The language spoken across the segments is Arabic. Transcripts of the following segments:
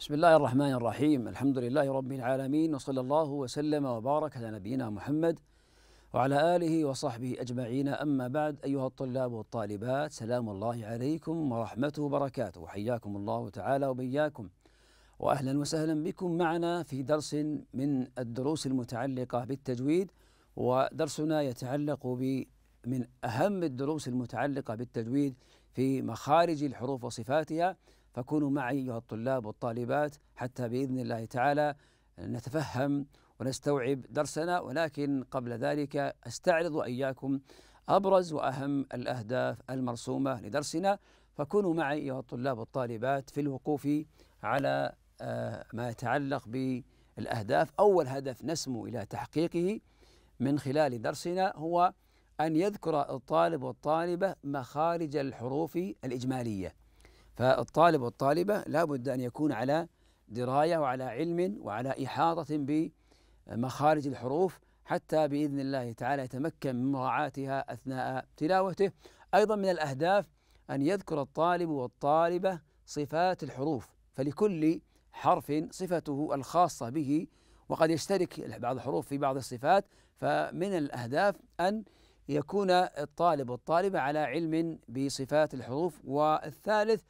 بسم الله الرحمن الرحيم الحمد لله رب العالمين وصلى الله وسلم وبارك على نبينا محمد وعلى آله وصحبه أجمعين أما بعد أيها الطلاب والطالبات سلام الله عليكم ورحمته وبركاته وحياكم الله تعالى وبياكم وأهلا وسهلا بكم معنا في درس من الدروس المتعلقة بالتجويد ودرسنا يتعلق من أهم الدروس المتعلقة بالتجويد في مخارج الحروف وصفاتها فكونوا معي أيها الطلاب والطالبات حتى بإذن الله تعالى نتفهم ونستوعب درسنا ولكن قبل ذلك استعرض واياكم ابرز واهم الاهداف المرسومه لدرسنا فكونوا معي ايها الطلاب والطالبات في الوقوف على آه، ما يتعلق بالاهداف اول هدف نسمو الى تحقيقه من خلال درسنا هو ان يذكر الطالب والطالبه مخارج الحروف الاجماليه فالطالب والطالبة لابد أن يكون على دراية وعلى علم وعلى إحاطة بمخارج الحروف حتى بإذن الله تعالى يتمكن من مراعاتها أثناء تلاوته أيضا من الأهداف أن يذكر الطالب والطالبة صفات الحروف فلكل حرف صفته الخاصة به وقد يشترك بعض الحروف في بعض الصفات فمن الأهداف أن يكون الطالب والطالبة على علم بصفات الحروف والثالث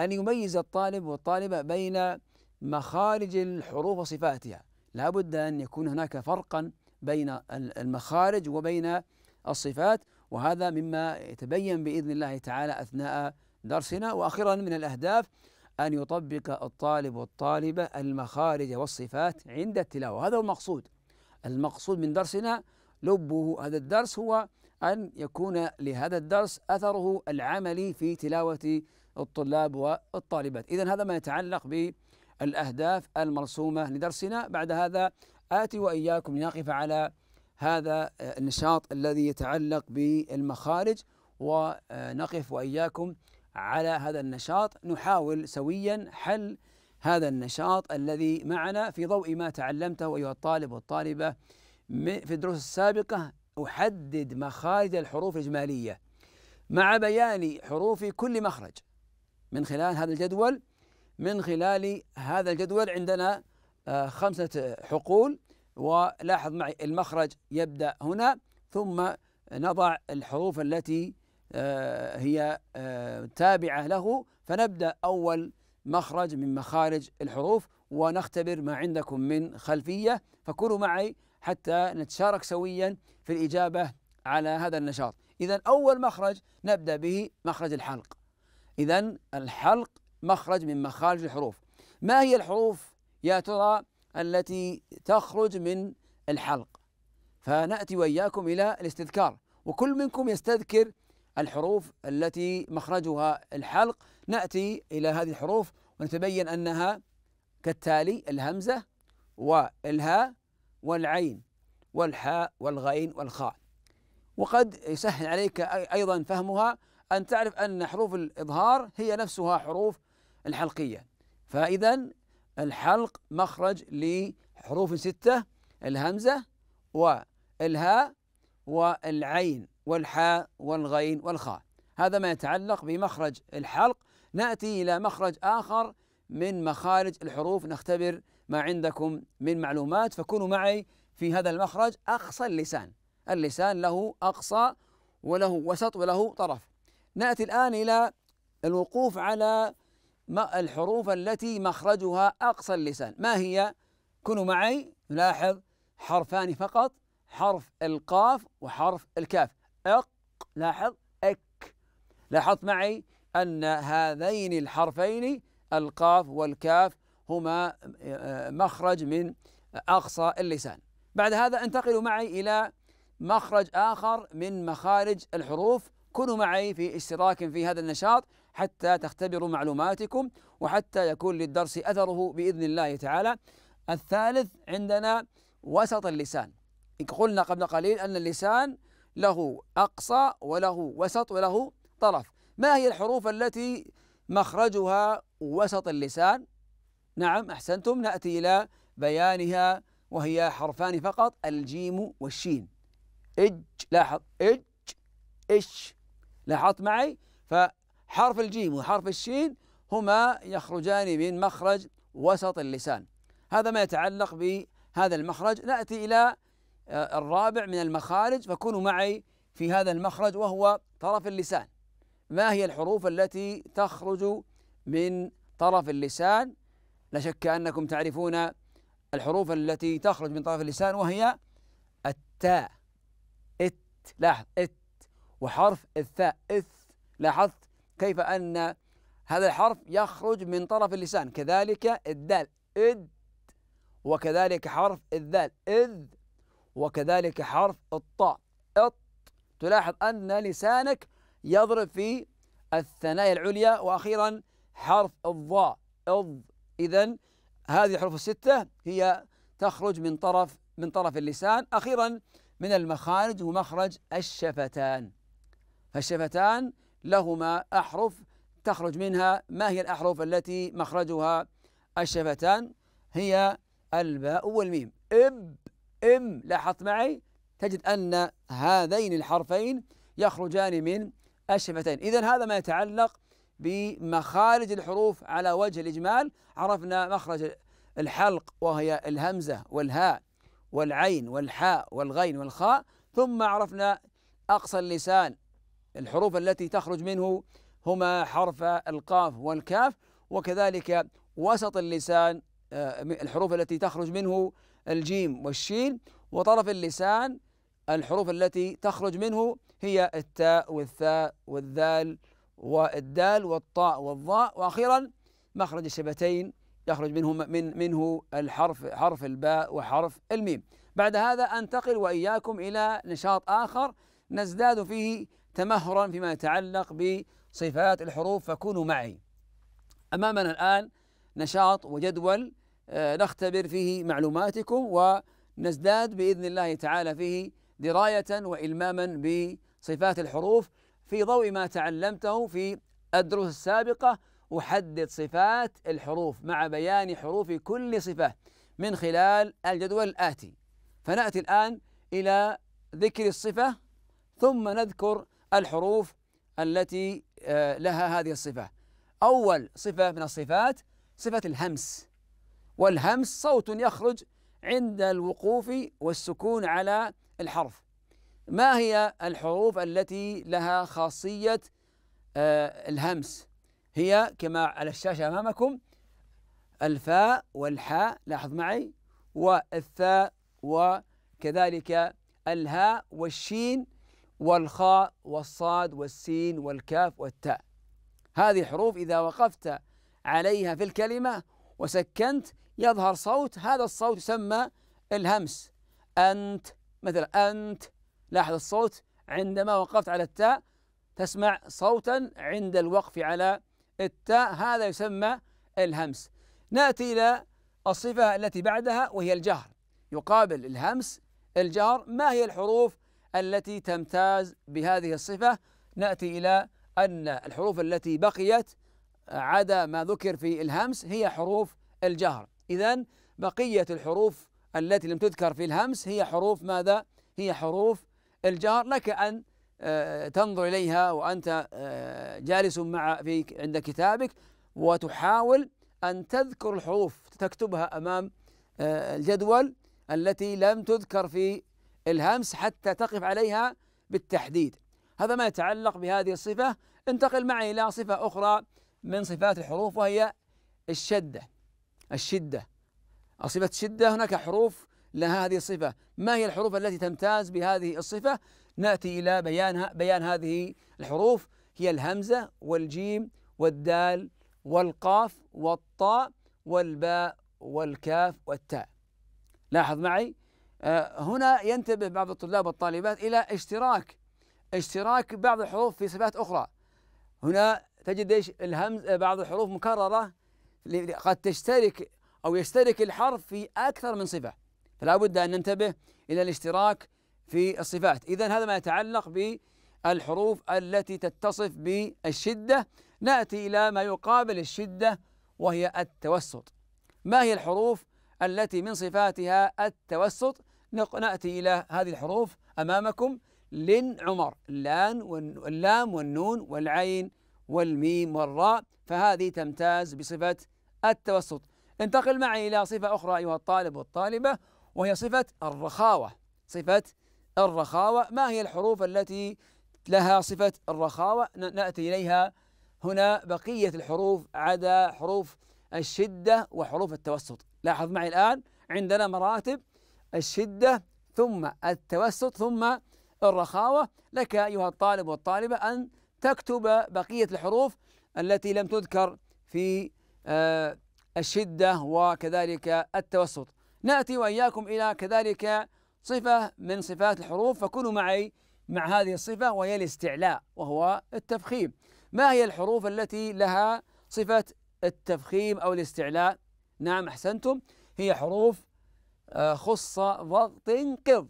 أن يميز الطالب والطالبة بين مخارج الحروف وصفاتها لا بد أن يكون هناك فرقا بين المخارج وبين الصفات وهذا مما يتبين بإذن الله تعالى أثناء درسنا وأخيرا من الأهداف أن يطبق الطالب والطالبة المخارج والصفات عند التلاوة هذا هو المقصود المقصود من درسنا لبه هذا الدرس هو أن يكون لهذا الدرس أثره العملي في تلاوة الطلاب والطالبات إذا هذا ما يتعلق بالأهداف المرسومة لدرسنا بعد هذا آتي وإياكم لنقف على هذا النشاط الذي يتعلق بالمخارج ونقف وإياكم على هذا النشاط نحاول سويا حل هذا النشاط الذي معنا في ضوء ما تعلمته أيها الطالب والطالبة في الدروس السابقة أحدد مخارج الحروف الإجمالية مع بيان حروف كل مخرج من خلال هذا الجدول من خلال هذا الجدول عندنا آه، خمسة حقول ولاحظ معي المخرج يبدأ هنا ثم نضع الحروف التي آه، هي آه، تابعة له فنبدأ أول مخرج من مخارج الحروف ونختبر ما عندكم من خلفية فكونوا معي حتى نتشارك سويا في الإجابة على هذا النشاط إذا أول مخرج نبدأ به مخرج الحلق إذا الحلق مخرج من مخارج الحروف ما هي الحروف يا ترى التي تخرج من الحلق فنأتي وإياكم إلى الاستذكار وكل منكم يستذكر الحروف التي مخرجها الحلق نأتي إلى هذه الحروف ونتبين أنها كالتالي الهمزة والهاء والعين والحاء والغين والخاء وقد يسهل عليك أيضا فهمها أن تعرف أن حروف الإظهار هي نفسها حروف الحلقية فإذا الحلق مخرج لحروف ستة الهمزة والهاء والعين والحاء والغين والخاء هذا ما يتعلق بمخرج الحلق نأتي إلى مخرج آخر من مخارج الحروف نختبر ما عندكم من معلومات فكونوا معي في هذا المخرج أقصى اللسان اللسان له أقصى وله وسط وله طرف ناتي الان الى الوقوف على الحروف التي مخرجها اقصى اللسان ما هي كونوا معي نلاحظ حرفان فقط حرف القاف وحرف الكاف اق لاحظ اك لاحظت معي ان هذين الحرفين القاف والكاف هما آه، مخرج من اقصى اللسان بعد هذا انتقلوا معي الى مخرج اخر من مخارج الحروف كونوا معي في اشتراك في هذا النشاط حتى تختبروا معلوماتكم وحتى يكون للدرس اثره باذن الله تعالى. الثالث عندنا وسط اللسان. قلنا قبل قليل ان اللسان له اقصى وله وسط وله طرف. ما هي الحروف التي مخرجها وسط اللسان؟ نعم احسنتم ناتي الى بيانها وهي حرفان فقط الجيم والشين. اج لاحظ اج اش لاحظت معي فحرف الجيم وحرف الشين هما يخرجان من مخرج وسط اللسان هذا ما يتعلق بهذا المخرج نأتي إلى آه، الرابع من المخارج فكونوا معي في هذا المخرج وهو طرف اللسان ما هي الحروف التي تخرج من طرف اللسان لا شك أنكم تعرفون الحروف التي تخرج من طرف اللسان وهي التاء ات لاحظ ات وحرف الثاء إث لاحظت كيف أن هذا الحرف يخرج من طرف اللسان كذلك الدال إد وكذلك حرف الذال إذ وكذلك حرف الطاء إط تلاحظ أن لسانك يضرب في الثنايا العليا وأخيرا حرف الضاء إض إذا هذه الحروف الستة هي تخرج من طرف من طرف اللسان أخيرا من المخارج ومخرج الشفتان فالشفتان لهما أحرف تخرج منها ما هي الأحرف التي مخرجها الشفتان هي الباء والميم إب إم لاحظت معي تجد أن هذين الحرفين يخرجان من الشفتين إذا هذا ما يتعلق بمخارج الحروف على وجه الإجمال عرفنا مخرج الحلق وهي الهمزة والهاء والعين والحاء والغين والخاء ثم عرفنا أقصى اللسان الحروف التي تخرج منه هما حرف القاف والكاف وكذلك وسط اللسان آه، الحروف التي تخرج منه الجيم والشين وطرف اللسان الحروف التي تخرج منه هي التاء والثاء والذال والدال والطاء والظاء واخيرا مخرج الشفتين يخرج منه من منه الحرف حرف الباء وحرف الميم. بعد هذا انتقل واياكم الى نشاط اخر نزداد فيه تمهرا فيما يتعلق بصفات الحروف فكونوا معي أمامنا الآن نشاط وجدول آه، نختبر فيه معلوماتكم ونزداد بإذن الله تعالى فيه دراية وإلماما بصفات الحروف في ضوء ما تعلمته في الدروس السابقة أحدد صفات الحروف مع بيان حروف كل صفة من خلال الجدول الآتي فنأتي الآن إلى ذكر الصفة ثم نذكر الحروف التي آه، لها هذه الصفة أول صفة من الصفات صفة الهمس والهمس صوت يخرج عند الوقوف والسكون على الحرف ما هي الحروف التي لها خاصية آه، الهمس هي كما على الشاشة أمامكم الفاء والحاء لاحظ معي والثاء وكذلك الهاء والشين والخاء والصاد والسين والكاف والتاء هذه حروف إذا وقفت عليها في الكلمة وسكنت يظهر صوت هذا الصوت يسمى الهمس أنت مثلا أنت لاحظ الصوت عندما وقفت على التاء تسمع صوتا عند الوقف على التاء هذا يسمى الهمس ناتي الى الصفه التي بعدها وهي الجهر يقابل الهمس الجهر ما هي الحروف التي تمتاز بهذه الصفة نأتي إلى أن الحروف التي بقيت عدا ما ذكر في الهمس هي حروف الجهر إذا بقية الحروف التي لم تذكر في الهمس هي حروف ماذا؟ هي حروف الجهر لك أن آه، تنظر إليها وأنت آه، جالس مع في عند كتابك وتحاول أن تذكر الحروف تكتبها أمام آه، الجدول التي لم تذكر في الهمس حتى تقف عليها بالتحديد هذا ما يتعلق بهذه الصفة انتقل معي إلى صفة أخرى من صفات الحروف وهي الشدة الشدة صفة الشدة هناك حروف لها هذه الصفة ما هي الحروف التي تمتاز بهذه الصفة نأتي إلى بيانها بيان هذه الحروف هي الهمزة والجيم والدال والقاف والطاء والباء والكاف والتاء لاحظ معي آه، هنا ينتبه بعض الطلاب والطالبات إلى اشتراك اشتراك بعض الحروف في صفات أخرى هنا تجد ايش الهمز آه، بعض الحروف مكررة قد تشترك أو يشترك الحرف في أكثر من صفة فلا بد أن ننتبه إلى الاشتراك في الصفات إذا هذا ما يتعلق بالحروف التي تتصف بالشدة نأتي إلى ما يقابل الشدة وهي التوسط ما هي الحروف التي من صفاتها التوسط نأتي إلى هذه الحروف أمامكم لن عمر لان واللام والنون والعين والميم والراء فهذه تمتاز بصفة التوسط انتقل معي إلى صفة أخرى أيها الطالب والطالبة وهي صفة الرخاوة صفة الرخاوة ما هي الحروف التي لها صفة الرخاوة نأتي إليها هنا بقية الحروف عدا حروف الشدة وحروف التوسط لاحظ معي الآن عندنا مراتب الشدة ثم التوسط ثم الرخاوة لك أيها الطالب والطالبة أن تكتب بقية الحروف التي لم تذكر في آه، الشدة وكذلك التوسط نأتي وإياكم إلى كذلك صفة من صفات الحروف فكونوا معي مع هذه الصفة وهي الاستعلاء وهو التفخيم ما هي الحروف التي لها صفة التفخيم أو الاستعلاء نعم أحسنتم هي حروف آه، خص ضغط قض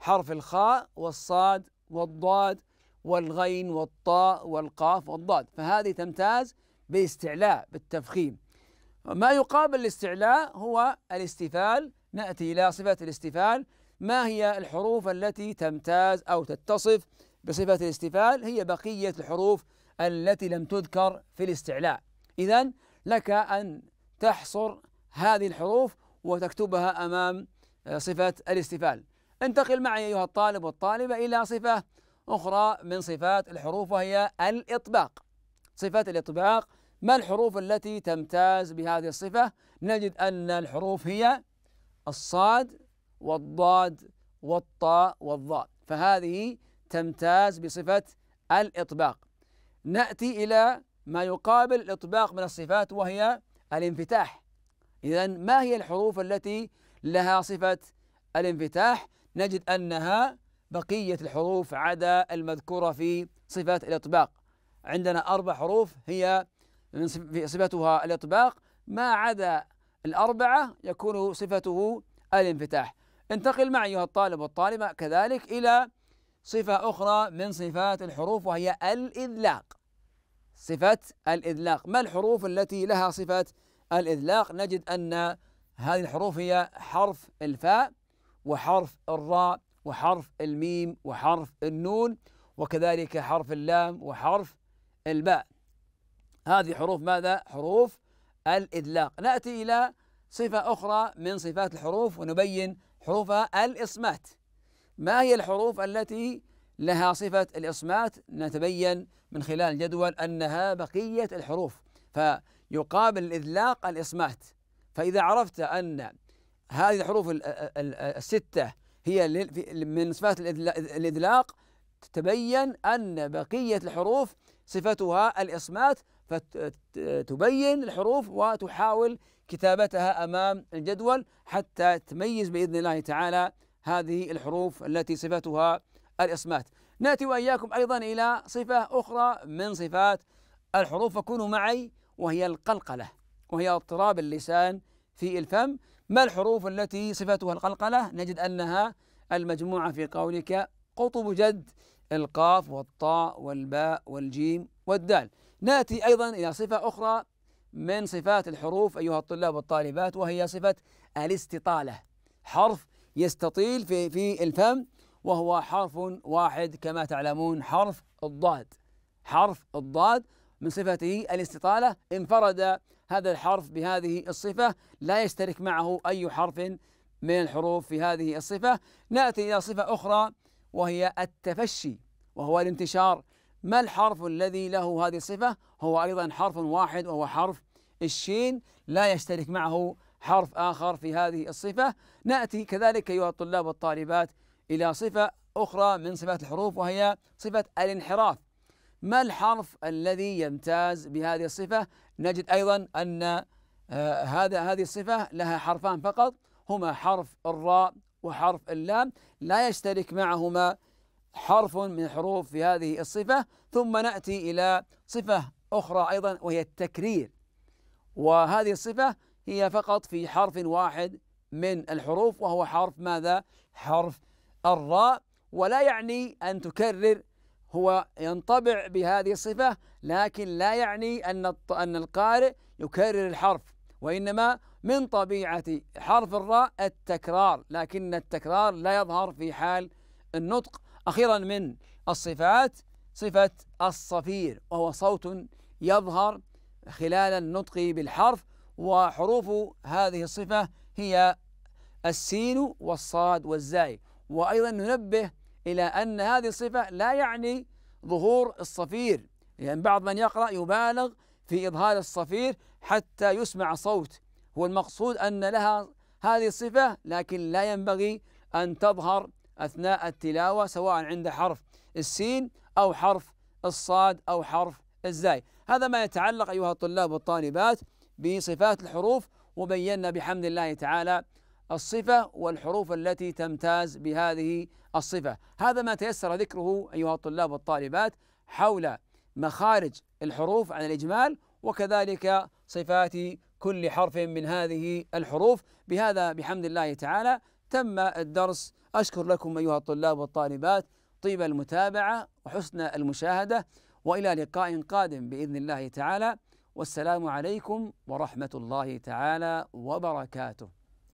حرف الخاء والصاد والضاد والغين والطاء والقاف والضاد فهذه تمتاز باستعلاء بالتفخيم ما يقابل الاستعلاء هو الاستفال ناتي الى صفه الاستفال ما هي الحروف التي تمتاز او تتصف بصفه الاستفال هي بقيه الحروف التي لم تذكر في الاستعلاء اذا لك ان تحصر هذه الحروف وتكتبها أمام آه، صفة الاستفال انتقل معي أيها الطالب والطالبة إلى صفة أخرى من صفات الحروف وهي الإطباق صفة الإطباق ما الحروف التي تمتاز بهذه الصفة نجد أن الحروف هي الصاد والضاد والطاء والظاء فهذه تمتاز بصفة الإطباق نأتي إلى ما يقابل الإطباق من الصفات وهي الانفتاح إذا ما هي الحروف التي لها صفة الانفتاح نجد أنها بقية الحروف عدا المذكورة في صفة الإطباق عندنا أربع حروف هي صفتها الإطباق ما عدا الأربعة يكون صفته الانفتاح انتقل معي أيها الطالب والطالبة كذلك إلى صفة أخرى من صفات الحروف وهي الإذلاق صفة الإذلاق ما الحروف التي لها صفة الإذلاق نجد أن هذه الحروف هي حرف الفاء وحرف الراء وحرف الميم وحرف النون وكذلك حرف اللام وحرف الباء هذه حروف ماذا؟ حروف الإذلاق نأتي إلى صفة أخرى من صفات الحروف ونبين حروفها الإصمات ما هي الحروف التي لها صفة الإصمات نتبين من خلال الجدول أنها بقية الحروف ف يقابل الإذلاق الإصمات فإذا عرفت أن هذه الحروف الستة هي من صفات الإذلاق تبين أن بقية الحروف صفتها الإصمات فتبين الحروف وتحاول كتابتها أمام الجدول حتى تميز بإذن الله تعالى هذه الحروف التي صفتها الإصمات ناتي وإياكم أيضا إلى صفة أخرى من صفات الحروف فكونوا معي وهي القلقلة وهي اضطراب اللسان في الفم ما الحروف التي صفتها القلقلة نجد أنها المجموعة في قولك قطب جد القاف والطاء والباء والجيم والدال ناتي أيضا إلى صفة أخرى من صفات الحروف أيها الطلاب والطالبات وهي صفة الاستطالة حرف يستطيل في, في الفم وهو حرف واحد كما تعلمون حرف الضاد حرف الضاد من صفته الاستطالة انفرد هذا الحرف بهذه الصفة لا يشترك معه أي حرف من الحروف في هذه الصفة نأتي إلى صفة أخرى وهي التفشي وهو الانتشار ما الحرف الذي له هذه الصفة هو أيضا حرف واحد وهو حرف الشين لا يشترك معه حرف آخر في هذه الصفة نأتي كذلك أيها الطلاب والطالبات إلى صفة أخرى من صفات الحروف وهي صفة الانحراف ما الحرف الذي يمتاز بهذه الصفة نجد أيضا أن آه، هذا هذه الصفة لها حرفان فقط هما حرف الراء وحرف اللام لا يشترك معهما حرف من حروف في هذه الصفة ثم نأتي إلى صفة أخرى أيضا وهي التكرير وهذه الصفة هي فقط في حرف واحد من الحروف وهو حرف ماذا؟ حرف الراء ولا يعني أن تكرر هو ينطبع بهذه الصفة لكن لا يعني أن أن القارئ يكرر الحرف وإنما من طبيعة حرف الراء التكرار لكن التكرار لا يظهر في حال النطق أخيرا من الصفات صفة الصفير وهو صوت يظهر خلال النطق بالحرف وحروف هذه الصفة هي السين والصاد والزاي وأيضا ننبه إلى أن هذه الصفة لا يعني ظهور الصفير لأن يعني بعض من يقرأ يبالغ في إظهار الصفير حتى يسمع صوت هو المقصود أن لها هذه الصفة لكن لا ينبغي أن تظهر أثناء التلاوة سواء عند حرف السين أو حرف الصاد أو حرف الزاي هذا ما يتعلق أيها الطلاب والطالبات بصفات الحروف وبينا بحمد الله تعالى الصفة والحروف التي تمتاز بهذه الصفة هذا ما تيسر ذكره أيها الطلاب والطالبات حول مخارج الحروف عن الإجمال وكذلك صفات كل حرف من هذه الحروف بهذا بحمد الله تعالى تم الدرس أشكر لكم أيها الطلاب والطالبات طيب المتابعة وحسن المشاهدة وإلى لقاء قادم بإذن الله تعالى والسلام عليكم ورحمة الله تعالى وبركاته